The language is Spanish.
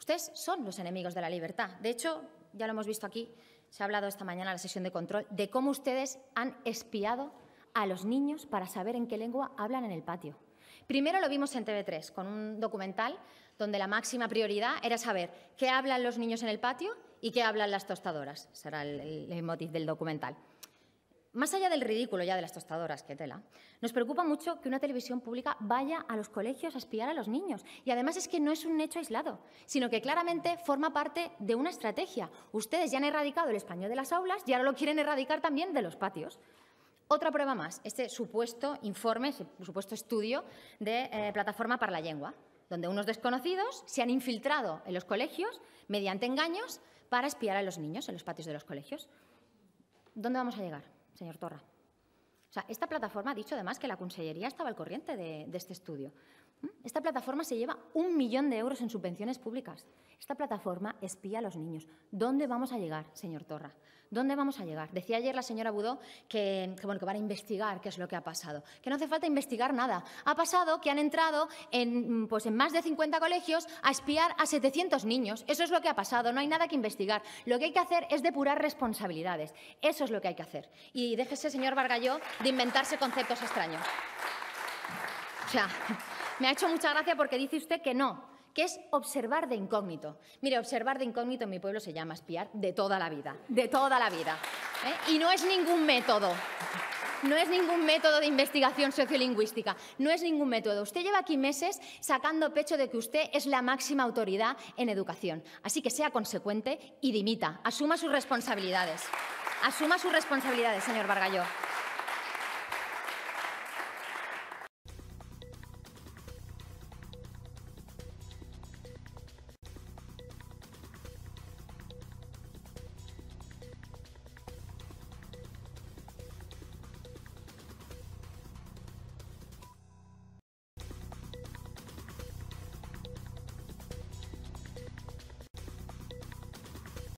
Ustedes son los enemigos de la libertad. De hecho, ya lo hemos visto aquí, se ha hablado esta mañana en la sesión de control de cómo ustedes han espiado a los niños para saber en qué lengua hablan en el patio. Primero lo vimos en TV3 con un documental donde la máxima prioridad era saber qué hablan los niños en el patio y qué hablan las tostadoras. Será el, motivo del documental. Más allá del ridículo ya de las tostadoras, que tela, nos preocupa mucho que una televisión pública vaya a los colegios a espiar a los niños. Y además es que no es un hecho aislado, sino que claramente forma parte de una estrategia. Ustedes ya han erradicado el español de las aulas y ahora lo quieren erradicar también de los patios. Otra prueba más, este supuesto informe, este supuesto estudio de eh, Plataforma para la Lengua, donde unos desconocidos se han infiltrado en los colegios mediante engaños para espiar a los niños en los patios de los colegios. ¿Dónde vamos a llegar? Señor Torra. O sea, esta plataforma ha dicho además que la Consellería estaba al corriente de, este estudio. ¿Mm? Esta plataforma se lleva un millón de euros en subvenciones públicas. Esta plataforma espía a los niños. ¿Dónde vamos a llegar, señor Torra? ¿Dónde vamos a llegar? Decía ayer la señora Budó que, bueno, van a investigar qué es lo que ha pasado. Que no hace falta investigar nada. Ha pasado que han entrado en, pues, en más de 50 colegios a espiar a 700 niños. Eso es lo que ha pasado. No hay nada que investigar. Lo que hay que hacer es depurar responsabilidades. Eso es lo que hay que hacer. Y déjese, señor Vargalló, de inventarse conceptos extraños. O sea, me ha hecho mucha gracia porque dice usted que no, que es observar de incógnito. Mire, observar de incógnito en mi pueblo se llama espiar de toda la vida, de toda la vida. ¿eh? Y no es ningún método. No es ningún método de investigación sociolingüística, no es ningún método. Usted lleva aquí meses sacando pecho de que usted es la máxima autoridad en educación. Así que sea consecuente y dimita, asuma sus responsabilidades. Asuma sus responsabilidades, señor Vargalló.